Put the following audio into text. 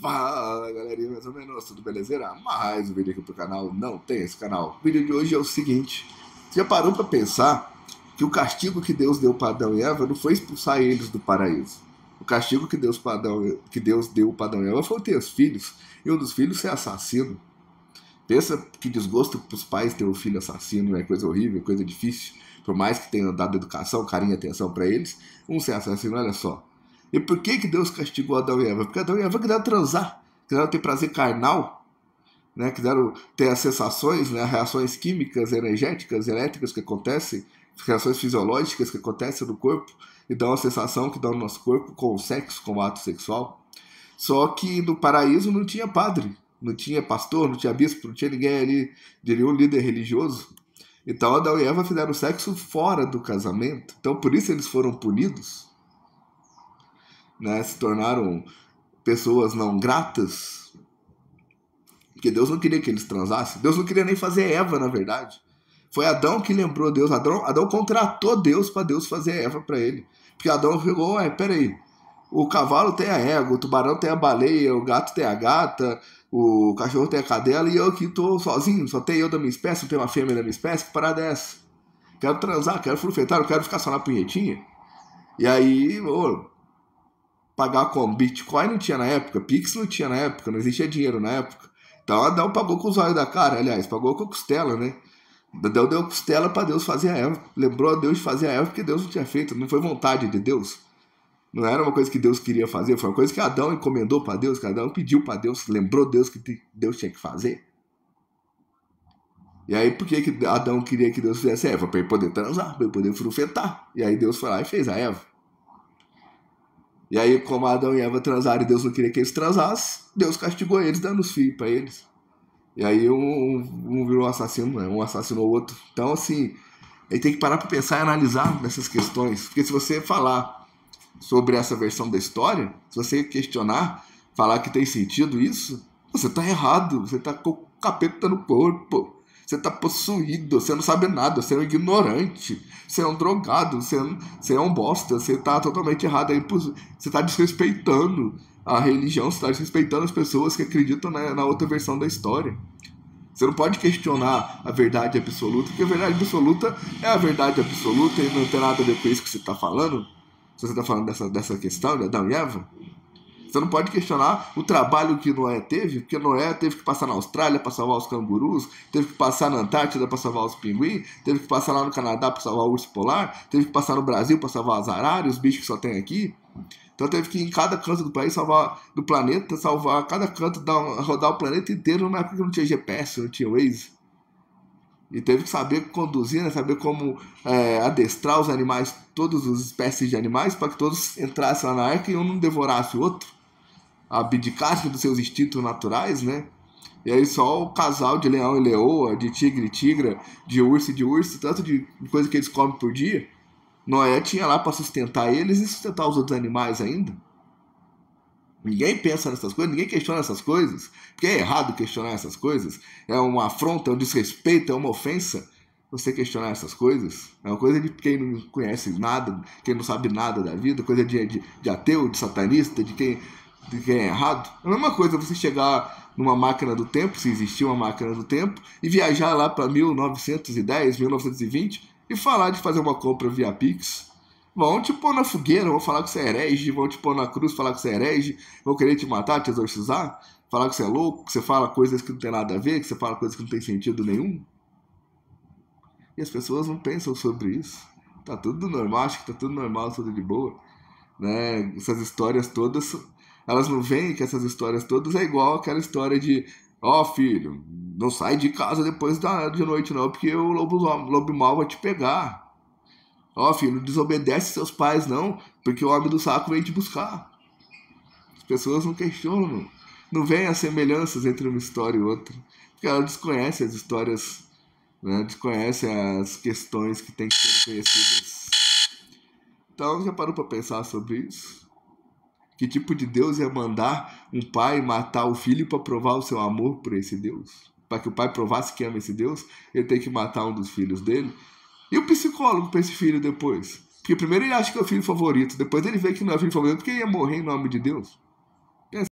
Fala galerinha, mais ou menos, tudo belezeira? Mais um vídeo aqui pro canal, não tem esse canal. O vídeo de hoje é o seguinte, já parou para pensar que o castigo que Deus deu para Adão e Eva não foi expulsar eles do paraíso. O castigo que Deus, Adão, que Deus deu para Adão e Eva foi ter os filhos, e um dos filhos ser assassino. Pensa que desgosto pros os pais ter um filho assassino, é coisa horrível, coisa difícil. Por mais que tenham dado educação, carinho e atenção para eles, um ser assassino, olha só, e por que, que Deus castigou Adão e Eva? Porque Adão e Eva quiseram transar, quiseram ter prazer carnal, né? quiseram ter as sensações, né? reações químicas, energéticas, elétricas que acontecem, reações fisiológicas que acontecem no corpo e dão a sensação que dá no nosso corpo com o sexo, com o ato sexual. Só que no paraíso não tinha padre, não tinha pastor, não tinha bispo, não tinha ninguém ali, de um líder religioso. Então Adão e Eva fizeram sexo fora do casamento. Então por isso eles foram punidos né, se tornaram pessoas não gratas, porque Deus não queria que eles transassem, Deus não queria nem fazer Eva, na verdade. Foi Adão que lembrou Deus, Adão, Adão contratou Deus para Deus fazer Eva para ele. Porque Adão ficou, ué, peraí, o cavalo tem a égua, o tubarão tem a baleia, o gato tem a gata, o cachorro tem a cadela e eu aqui tô sozinho, só tenho eu da minha espécie, não tenho uma fêmea da minha espécie, que parada é essa? Quero transar, quero furfetar, não quero ficar só na punhetinha. E aí, ô, Pagar como? Bitcoin não tinha na época, Pix não tinha na época, não existia dinheiro na época. Então a pagou com os olhos da cara, aliás, pagou com a costela, né? Adão deu deu costela para Deus fazer a Eva. Lembrou a Deus de fazer a Eva porque Deus não tinha feito, não foi vontade de Deus. Não era uma coisa que Deus queria fazer, foi uma coisa que Adão encomendou para Deus, que Adão pediu para Deus, lembrou Deus que Deus tinha que fazer. E aí, por que, que Adão queria que Deus fizesse a Eva? Para ele poder transar, para ele poder frufetar. E aí Deus foi lá e fez a Eva. E aí, como Adão e Eva transaram e Deus não queria que eles transassem, Deus castigou eles, dando os filhos para eles. E aí um, um, um virou assassino, né? um assassinou o outro. Então, assim, aí tem que parar para pensar e analisar nessas questões. Porque se você falar sobre essa versão da história, se você questionar, falar que tem sentido isso, você está errado, você está com o capeta no corpo. Você está possuído, você não sabe nada, você é um ignorante, você é um drogado, você é um, você é um bosta, você está totalmente errado. Aí, você está desrespeitando a religião, você está desrespeitando as pessoas que acreditam na, na outra versão da história. Você não pode questionar a verdade absoluta, porque a verdade absoluta é a verdade absoluta e não tem nada a ver com isso que você está falando. Se você está falando dessa, dessa questão de né, Adão e Eva, você não pode questionar o trabalho que Noé teve, porque Noé teve que passar na Austrália para salvar os cangurus, teve que passar na Antártida para salvar os pinguins, teve que passar lá no Canadá para salvar o urso polar, teve que passar no Brasil para salvar as araras, os bichos que só tem aqui. Então teve que ir em cada canto do país, salvar do planeta, salvar cada canto, dar, rodar o planeta inteiro numa época que não tinha GPS, não tinha Waze. E teve que saber conduzir, né? saber como é, adestrar os animais, todas as espécies de animais, para que todos entrassem lá na arca e um não devorasse o outro abdicasse dos seus instintos naturais, né? E aí só o casal de leão e leoa, de tigre e tigra, de urso e de urso, tanto de coisa que eles comem por dia, Noé tinha lá para sustentar eles e sustentar os outros animais ainda. Ninguém pensa nessas coisas, ninguém questiona essas coisas, porque é errado questionar essas coisas, é uma afronta, é um desrespeito, é uma ofensa você questionar essas coisas. É uma coisa de quem não conhece nada, quem não sabe nada da vida, coisa de, de, de ateu, de satanista, de quem de quem é errado. É a mesma coisa você chegar numa máquina do tempo, se existir uma máquina do tempo, e viajar lá para 1910, 1920 e falar de fazer uma compra via Pix. Vão te pôr na fogueira, vão falar que você é herege, vão te pôr na cruz, falar que você é herege, vão querer te matar, te exorcizar, falar que você é louco, que você fala coisas que não tem nada a ver, que você fala coisas que não tem sentido nenhum. E as pessoas não pensam sobre isso. Tá tudo normal, acho que tá tudo normal, tudo de boa. Né? Essas histórias todas elas não veem que essas histórias todas é igual aquela história de ó oh, filho, não sai de casa depois da, de noite não, porque o lobo, lobo mal vai te pegar. Ó oh, filho, não desobedece seus pais não, porque o homem do saco vem te buscar. As pessoas não questionam, não veem as semelhanças entre uma história e outra, porque elas desconhecem as histórias, né, desconhecem as questões que têm que ser conhecidas. Então, já parou para pensar sobre isso? Que tipo de Deus é mandar um pai matar o filho para provar o seu amor por esse Deus? Para que o pai provasse que ama esse Deus, ele tem que matar um dos filhos dele. E o psicólogo para esse filho depois? Porque primeiro ele acha que é o filho favorito, depois ele vê que não é o filho favorito porque ia morrer em nome de Deus.